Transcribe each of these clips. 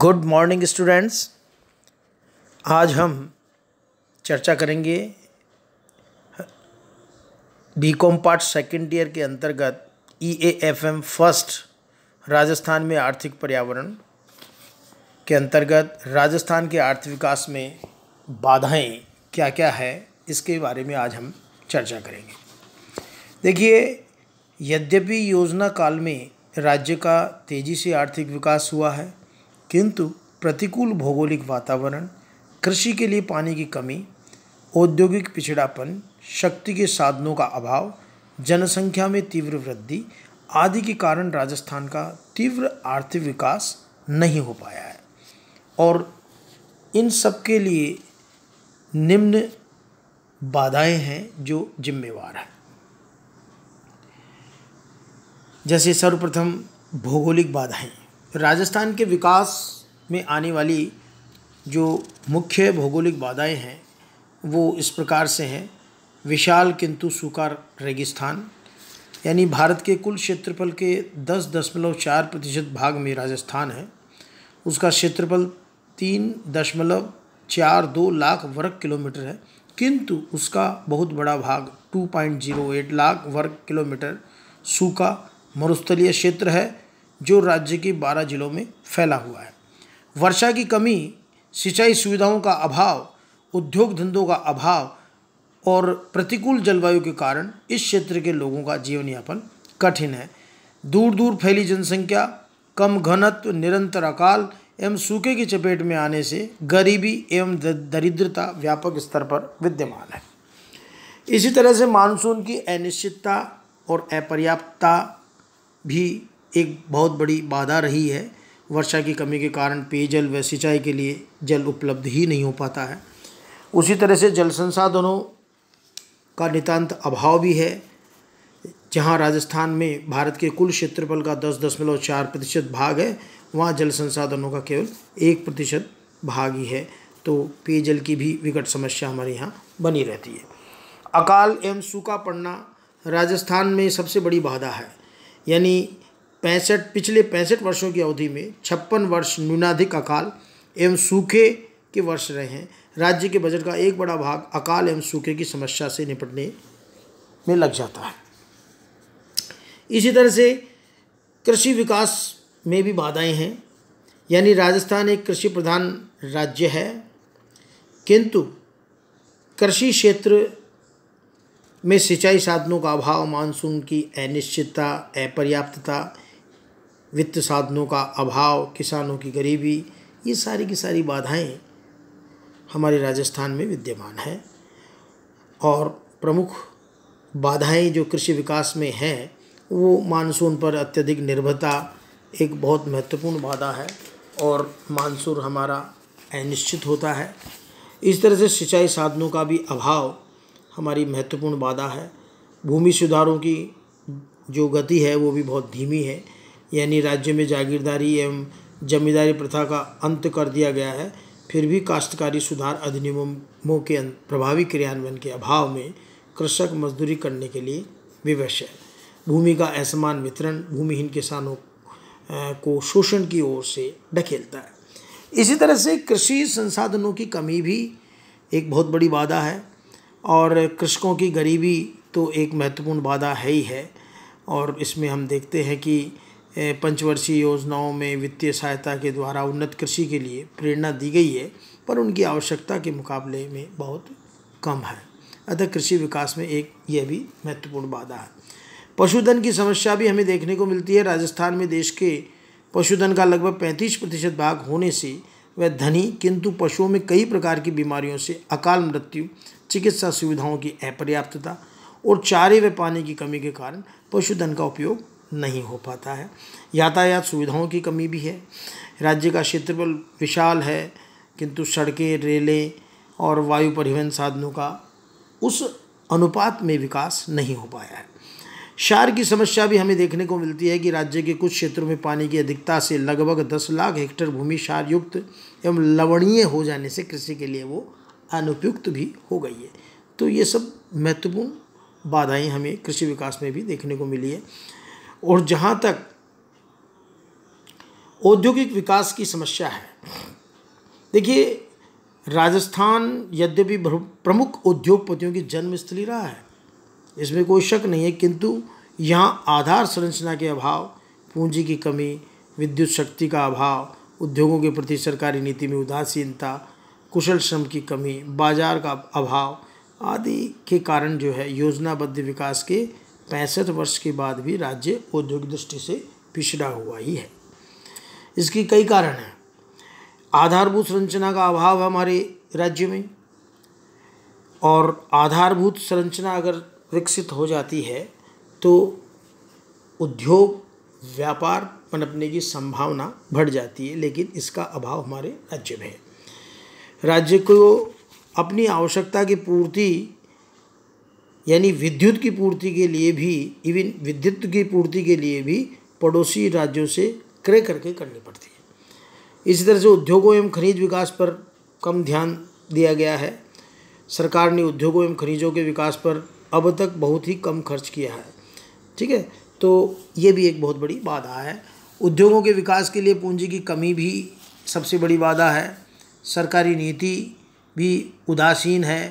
good morning students आज हम चर्चा करेंगे B com part second year के अंतर्गत E A F M first Rajasthan में आर्थिक पर्यावरण के अंतर्गत राजस्थान के आर्थिक विकास में बाधाएं क्या क्या है इसके बारे में आज हम चर्चा करेंगे देखिए यद्यपि योजना काल में राज्य का तेज़ी से आर्थिक विकास हुआ है किंतु प्रतिकूल भौगोलिक वातावरण कृषि के लिए पानी की कमी औद्योगिक पिछड़ापन शक्ति के साधनों का अभाव जनसंख्या में तीव्र वृद्धि आदि के कारण राजस्थान का तीव्र आर्थिक विकास नहीं हो पाया है और इन सब के लिए निम्न बाधाएं हैं जो जिम्मेवार हैं जैसे सर्वप्रथम भौगोलिक बाधाएं राजस्थान के विकास में आने वाली जो मुख्य भौगोलिक बाधाएं हैं वो इस प्रकार से हैं विशाल किंतु सूखा रेगिस्तान यानी भारत के कुल क्षेत्रफल के दस दशमलव चार प्रतिशत भाग में राजस्थान है उसका क्षेत्रफल तीन दशमलव चार दो लाख वर्ग किलोमीटर है किंतु उसका बहुत बड़ा भाग two point zero eight lakh वर्ग किलोमीटर सूखा मरुस्थलीय क्षेत्र है जो राज्य के बारह जिलों में फैला हुआ है वर्षा की कमी सिंचाई सुविधाओं का अभाव उद्योग धंधों का अभाव और प्रतिकूल जलवायु के कारण इस क्षेत्र के लोगों का जीवन यापन कठिन है दूर दूर फैली जनसंख्या कम घनत्व निरंतर अकाल एवं सूखे की चपेट में आने से गरीबी एवं दरिद्रता व्यापक स्तर पर विद्यमान है इसी तरह से मानसून की अनिश्चितता और अपर्याप्तता भी एक बहुत बड़ी बाधा रही है वर्षा की कमी के कारण पेयजल व सिंचाई के लिए जल उपलब्ध ही नहीं हो पाता है उसी तरह से जल संसाधनों का नितांत अभाव भी है जहाँ राजस्थान में भारत के कुल क्षेत्रफल का दस दशमलव चार प्रतिशत भाग है वहाँ जल संसाधनों का केवल एक प्रतिशत भाग ही है तो पेयजल की भी विकट समस्या हमारे यहाँ बनी रहती है अकाल एवं सूखा पड़ना राजस्थान में सबसे बड़ी बाधा है यानी पैंसठ पिछले पैंसठ वर्षों की अवधि में छप्पन वर्ष न्यूनाधिक अकाल एवं सूखे के वर्ष रहे हैं राज्य के बजट का एक बड़ा भाग अकाल एवं सूखे की समस्या से निपटने में लग जाता है इसी तरह से कृषि विकास में भी बाधाएं हैं यानी राजस्थान एक कृषि प्रधान राज्य है किंतु कृषि क्षेत्र में सिंचाई साधनों का अभाव मानसून की अनिश्चितता अपर्याप्तता वित्त साधनों का अभाव किसानों की गरीबी ये सारी की सारी बाधाएं हमारे राजस्थान में विद्यमान है और प्रमुख बाधाएं जो कृषि विकास में हैं वो मानसून पर अत्यधिक निर्भरता एक बहुत महत्वपूर्ण बाधा है और मानसून हमारा अनिश्चित होता है इस तरह से सिंचाई साधनों का भी अभाव हमारी महत्वपूर्ण बाधा है भूमि सुधारों की जो गति है वो भी बहुत धीमी है यानी राज्य में जागीरदारी एवं जमींदारी प्रथा का अंत कर दिया गया है फिर भी काश्तकारी सुधार अधिनियमों के प्रभावी क्रियान्वयन के अभाव में कृषक मजदूरी करने के लिए विवश है भूमि का असमान वितरण भूमिहीन किसानों को शोषण की ओर से ढकेलता है इसी तरह से कृषि संसाधनों की कमी भी एक बहुत बड़ी बाधा है और कृषकों की गरीबी तो एक महत्वपूर्ण बाधा है ही है और इसमें हम देखते हैं कि पंचवर्षीय योजनाओं में वित्तीय सहायता के द्वारा उन्नत कृषि के लिए प्रेरणा दी गई है पर उनकी आवश्यकता के मुकाबले में बहुत कम है अतः कृषि विकास में एक यह भी महत्वपूर्ण बाधा है पशुधन की समस्या भी हमें देखने को मिलती है राजस्थान में देश के पशुधन का लगभग पैंतीस प्रतिशत भाग होने से वह धनी किंतु पशुओं में कई प्रकार की बीमारियों से अकाल मृत्यु चिकित्सा सुविधाओं की अपर्याप्तता और चारे व पानी की कमी के कारण पशुधन का उपयोग नहीं हो पाता है यातायात सुविधाओं की कमी भी है राज्य का क्षेत्रफल विशाल है किंतु सड़कें रेलें और वायु परिवहन साधनों का उस अनुपात में विकास नहीं हो पाया है क्षार की समस्या भी हमें देखने को मिलती है कि राज्य के कुछ क्षेत्रों में पानी की अधिकता से लगभग दस लाख हेक्टेयर भूमि क्षारयुक्त एवं लवणीय हो जाने से कृषि के लिए वो अनुपयुक्त भी हो गई है तो ये सब महत्वपूर्ण बाधाएं हमें कृषि विकास में भी देखने को मिली है और जहाँ तक औद्योगिक विकास की समस्या है देखिए राजस्थान यद्यपि प्रमुख उद्योगपतियों की जन्मस्थली रहा है इसमें कोई शक नहीं है किंतु यहाँ आधार संरचना के अभाव पूंजी की कमी विद्युत शक्ति का अभाव उद्योगों के प्रति सरकारी नीति में उदासीनता कुशल श्रम की कमी बाजार का अभाव आदि के कारण जो है योजनाबद्ध विकास के पैंसठ वर्ष के बाद भी राज्य औद्योगिक दृष्टि से पिछड़ा हुआ ही है इसकी कई कारण हैं आधारभूत संरचना का अभाव हमारे राज्य में और आधारभूत संरचना अगर विकसित हो जाती है तो उद्योग व्यापार पनपने की संभावना बढ़ जाती है लेकिन इसका अभाव हमारे राज्य में है राज्य को अपनी आवश्यकता की पूर्ति यानी विद्युत की पूर्ति के लिए भी इवन विद्युत की पूर्ति के लिए भी पड़ोसी राज्यों से क्रय करके करनी पड़ती है इसी तरह से उद्योगों एवं खनिज विकास पर कम ध्यान दिया गया है सरकार ने उद्योगों एवं खनिजों के विकास पर अब तक बहुत ही कम खर्च किया है ठीक है तो ये भी एक बहुत बड़ी बाधा है उद्योगों के विकास के लिए पूंजी की कमी भी सबसे बड़ी बाधा है सरकारी नीति भी उदासीन है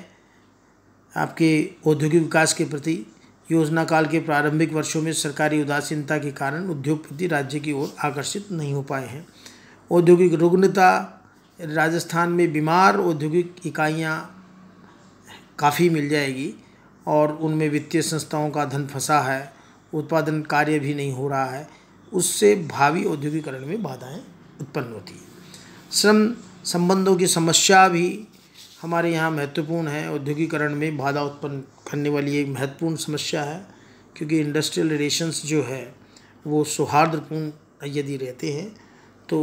आपके औद्योगिक विकास के प्रति योजना काल के प्रारंभिक वर्षों में सरकारी उदासीनता के कारण उद्योगपति राज्य की ओर आकर्षित नहीं हो पाए हैं औद्योगिक रुग्णता राजस्थान में बीमार औद्योगिक इकाइयाँ काफ़ी मिल जाएगी और उनमें वित्तीय संस्थाओं का धन फंसा है उत्पादन कार्य भी नहीं हो रहा है उससे भावी औद्योगिकरण में बाधाएं उत्पन्न होती है श्रम संबंधों की समस्या भी हमारे यहाँ महत्वपूर्ण है औद्योगिकरण में बाधा उत्पन्न करने वाली एक महत्वपूर्ण समस्या है क्योंकि इंडस्ट्रियल रिलेशंस जो है वो सौहार्दपूर्ण यदि रहते हैं तो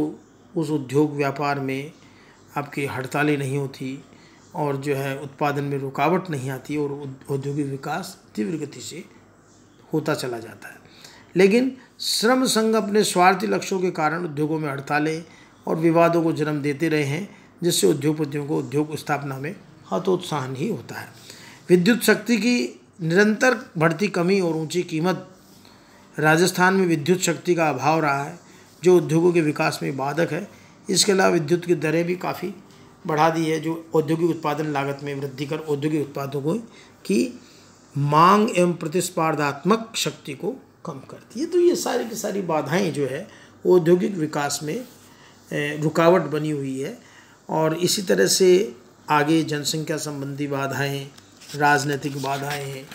उस उद्योग व्यापार में आपकी हड़तालें नहीं होती और जो है उत्पादन में रुकावट नहीं आती और औद्योगिक विकास तीव्र गति से होता चला जाता है लेकिन श्रम संघ अपने स्वार्थी लक्ष्यों के कारण उद्योगों में हड़तालें और विवादों को जन्म देते रहे हैं जिससे उद्योगपतियों को उद्योग स्थापना में हतोत्साहन ही होता है विद्युत शक्ति की निरंतर बढ़ती कमी और ऊंची कीमत राजस्थान में विद्युत शक्ति का अभाव रहा है जो उद्योगों के विकास में बाधक है इसके अलावा विद्युत की दरें भी काफ़ी बढ़ा दी है जो औद्योगिक उत्पादन लागत में वृद्धि कर औद्योगिक उत्पादों को की मांग एवं प्रतिस्पर्धात्मक शक्ति को कम करती है तो ये सारी की सारी बाधाएं जो है औद्योगिक विकास में रुकावट बनी हुई है और इसी तरह से आगे जनसंख्या संबंधी बाधाएं राजनीतिक बाधाएं हैं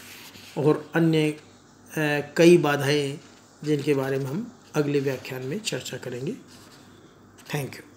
और अन्य कई बाधाएं जिनके बारे में हम अगले व्याख्यान में चर्चा करेंगे थैंक यू